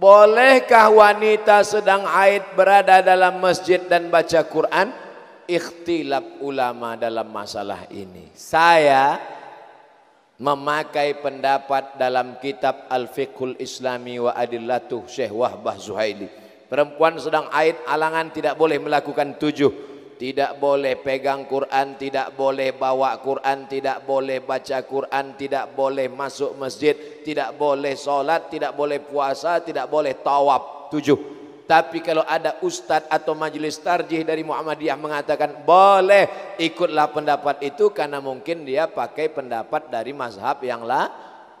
Bolehkah wanita sedang haid berada dalam masjid dan baca Quran? Ikhtilaf ulama dalam masalah ini. Saya memakai pendapat dalam kitab Al-Fiqhul Islami wa Adillatuh Syekh Wahbah Zuhaili. Perempuan sedang haid alangan tidak boleh melakukan tujuh tidak boleh pegang Quran, tidak boleh bawa Quran, tidak boleh baca Quran, tidak boleh masuk masjid, tidak boleh solat, tidak boleh puasa, tidak boleh tawaf. Tujuh. Tapi kalau ada ustadz atau majelis tarjih dari Muhammadiyah mengatakan boleh ikutlah pendapat itu karena mungkin dia pakai pendapat dari mazhab yang la,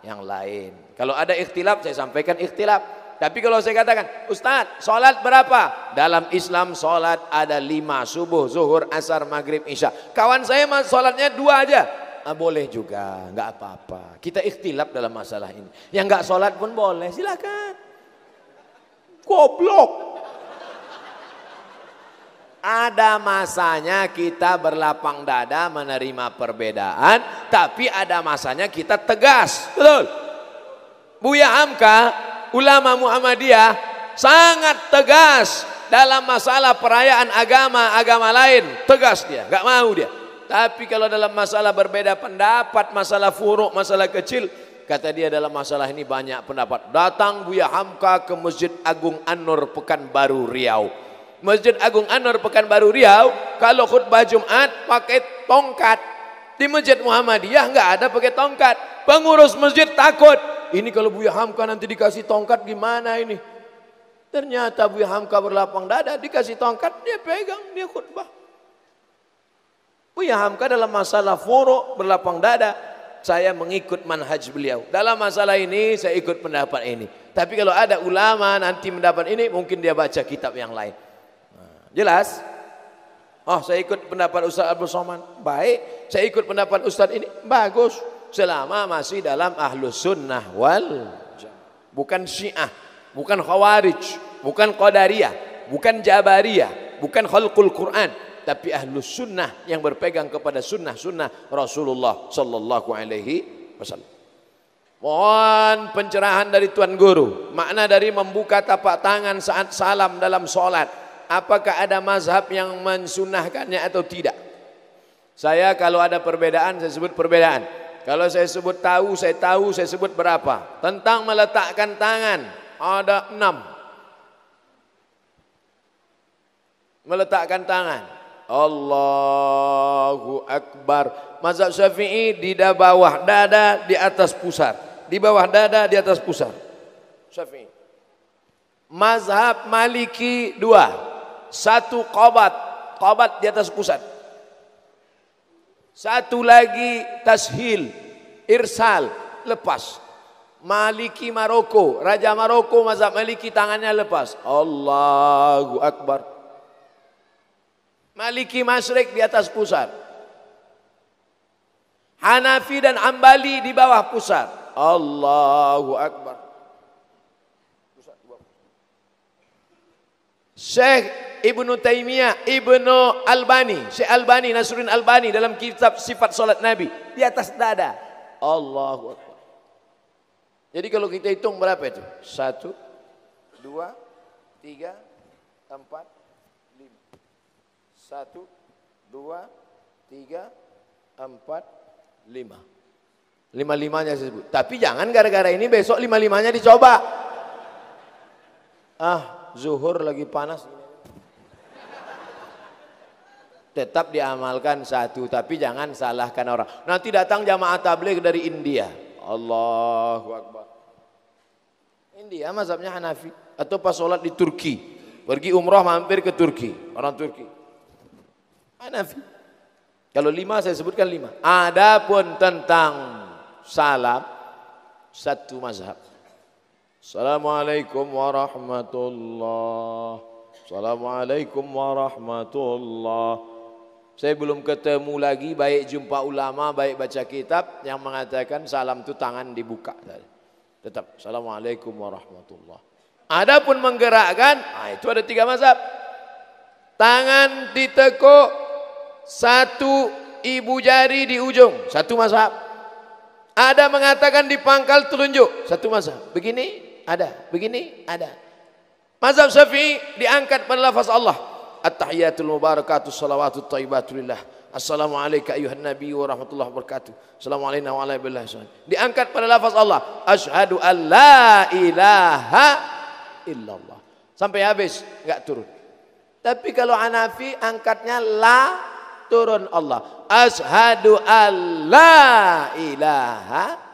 yang lain. Kalau ada ikhtilaf saya sampaikan ikhtilaf. Tapi kalau saya katakan, Ustaz, sholat berapa? Dalam Islam sholat ada lima, subuh, zuhur, asar, maghrib, isya. Kawan saya mah sholatnya dua aja. Nah, boleh juga, nggak apa-apa. Kita ikhtilaf dalam masalah ini. Yang nggak sholat pun boleh, silakan. Koblok. Ada masanya kita berlapang dada menerima perbedaan, tapi ada masanya kita tegas. Betul. Buya Hamka ulama Muhammadiyah sangat tegas dalam masalah perayaan agama agama lain tegas dia nggak mau dia tapi kalau dalam masalah berbeda pendapat masalah furuk masalah kecil kata dia dalam masalah ini banyak pendapat datang Buya Hamka ke Masjid Agung An-Nur Pekanbaru Riau Masjid Agung An-Nur Pekanbaru Riau kalau khutbah Jumat pakai tongkat di Masjid Muhammadiyah nggak ada pakai tongkat pengurus masjid takut ini kalau Buya Hamka nanti dikasih tongkat gimana ini? Ternyata Buya Hamka berlapang dada dikasih tongkat dia pegang dia khutbah. Buya Hamka dalam masalah furo berlapang dada saya mengikut manhaj beliau. Dalam masalah ini saya ikut pendapat ini. Tapi kalau ada ulama nanti mendapat ini mungkin dia baca kitab yang lain. Nah, jelas? Oh saya ikut pendapat Ustaz Abdul Somad. Baik. Saya ikut pendapat Ustaz ini. Bagus selama masih dalam ahlus sunnah wal bukan syiah bukan khawarij bukan qadariyah bukan jabariyah bukan khalqul quran tapi ahlus sunnah yang berpegang kepada sunnah sunnah Rasulullah sallallahu alaihi wasallam mohon pencerahan dari Tuan Guru makna dari membuka tapak tangan saat salam dalam solat apakah ada mazhab yang mensunahkannya atau tidak saya kalau ada perbedaan saya sebut perbedaan kalau saya sebut tahu, saya tahu, saya sebut berapa. Tentang meletakkan tangan, ada enam. Meletakkan tangan. Allahu Akbar. Mazhab Syafi'i di bawah dada, di atas pusar. Di bawah dada, di atas pusar. Syafi'i. Mazhab Maliki dua. Satu qabat. Qabat di atas pusat. Satu lagi tashil, irsal, lepas. Maliki Maroko, Raja Maroko mazhab Maliki tangannya lepas. Allahu Akbar. Maliki Masrek di atas pusar. Hanafi dan Ambali di bawah Allah Allahu Akbar. Syekh Ibnu Taimiyah, Ibnu Albani, Syekh Albani, Nasruddin Albani dalam kitab Sifat Salat Nabi di atas dada. Allahu Akbar. Jadi kalau kita hitung berapa itu? Satu, dua, tiga, empat, lima. Satu, dua, tiga, empat, lima. Lima-limanya saya sebut. Tapi jangan gara-gara ini besok lima-limanya dicoba. Ah, zuhur lagi panas tetap diamalkan satu tapi jangan salahkan orang nanti datang jamaah tabligh dari India Allah Akbar India mazhabnya Hanafi atau pas sholat di Turki pergi umroh mampir ke Turki orang Turki Hanafi kalau lima saya sebutkan lima adapun tentang salam satu mazhab Assalamualaikum warahmatullah. Assalamualaikum warahmatullah. Saya belum ketemu lagi baik jumpa ulama, baik baca kitab yang mengatakan salam itu tangan dibuka tadi. Tetap Assalamualaikum warahmatullah. Adapun menggerakkan, nah itu ada tiga mazhab. Tangan ditekuk satu ibu jari di ujung, satu mazhab. Ada mengatakan di pangkal telunjuk, satu mazhab. Begini ada, begini ada. Mazhab Syafi'i diangkat pada lafaz Allah. At-tahiyatul mubarakatuh salawatut thayyibatulillah. Assalamualaikum ayuhan nabi wa rahmatullahi wabarakatuh. Assalamualaikum wa alaihi Diangkat pada lafaz Allah. Ashadu an la ilaha illallah. Sampai habis enggak turun. Tapi kalau Hanafi angkatnya la turun Allah. Ashadu an la ilaha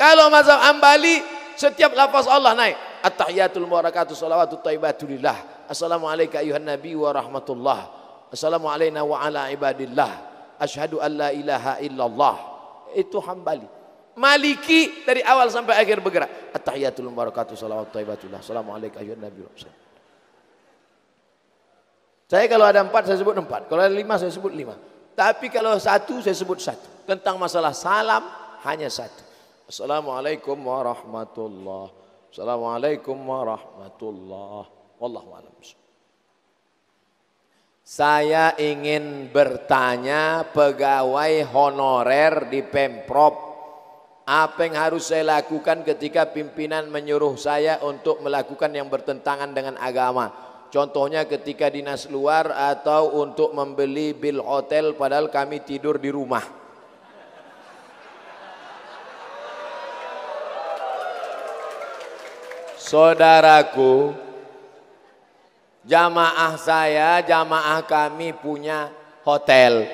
kalau mazhab Ambali setiap lafaz Allah naik. At-tahiyatul mubarakatuh salawatu thayyibatulillah. Assalamualaikum ayuhan nabi wa rahmatullah. Assalamualaikum wa ala ibadillah. Asyhadu an la ilaha illallah. Itu Hambali. Maliki dari awal sampai akhir bergerak. At-tahiyatul mubarakatuh salawatu thayyibatullah. Assalamualaikum ayuhan nabi wa Saya kalau ada empat saya sebut empat. Kalau ada lima saya sebut lima. Tapi kalau satu saya sebut satu. Tentang masalah salam hanya satu. Assalamualaikum warahmatullahi Assalamualaikum warahmatullahi Wallahu alam. Saya ingin bertanya pegawai honorer di Pemprov apa yang harus saya lakukan ketika pimpinan menyuruh saya untuk melakukan yang bertentangan dengan agama. Contohnya ketika dinas luar atau untuk membeli bil hotel padahal kami tidur di rumah. Saudaraku, jamaah saya, jamaah kami punya hotel.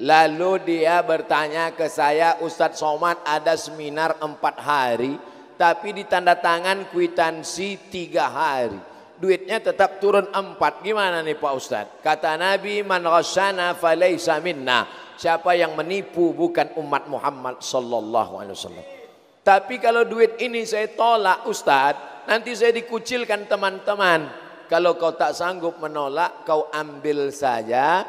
Lalu dia bertanya ke saya, Ustadz Somad ada seminar empat hari, tapi ditanda tangan kwitansi tiga hari. Duitnya tetap turun empat. Gimana nih Pak Ustadz? Kata Nabi, man rasana falaysa minna. Siapa yang menipu bukan umat Muhammad sallallahu alaihi wasallam. Tapi kalau duit ini saya tolak Ustaz, nanti saya dikucilkan teman-teman. Kalau kau tak sanggup menolak, kau ambil saja.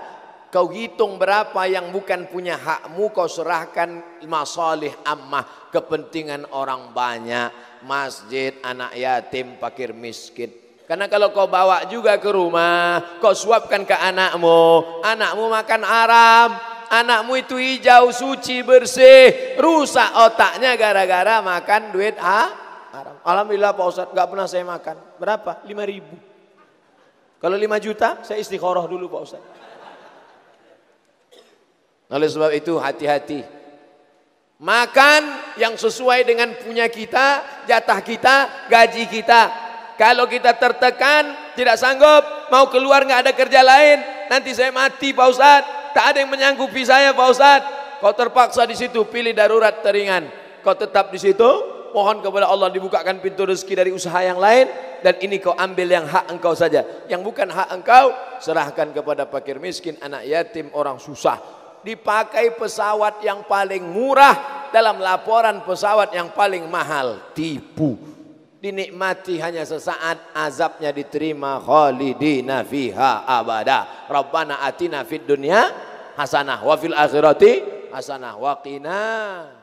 Kau hitung berapa yang bukan punya hakmu, kau serahkan masalih ammah, kepentingan orang banyak, masjid, anak yatim, pakir miskin. Karena kalau kau bawa juga ke rumah, kau suapkan ke anakmu, anakmu makan haram, anakmu itu hijau, suci, bersih, rusak otaknya gara-gara makan duit a. Alhamdulillah Pak Ustadz, gak pernah saya makan. Berapa? 5 ribu. Kalau 5 juta, saya istiqoroh dulu Pak Ustadz. Oleh sebab itu hati-hati. Makan yang sesuai dengan punya kita, jatah kita, gaji kita. Kalau kita tertekan, tidak sanggup, mau keluar nggak ada kerja lain, nanti saya mati Pak Ustadz tak ada yang menyanggupi saya Pak Ustadz. Kau terpaksa di situ, pilih darurat teringan. Kau tetap di situ, mohon kepada Allah dibukakan pintu rezeki dari usaha yang lain dan ini kau ambil yang hak engkau saja. Yang bukan hak engkau serahkan kepada fakir miskin, anak yatim, orang susah. Dipakai pesawat yang paling murah dalam laporan pesawat yang paling mahal, tipu dinikmati hanya sesaat azabnya diterima khalidina fiha abada rabbana atina fid dunya hasanah wa fil akhirati hasanah wa qina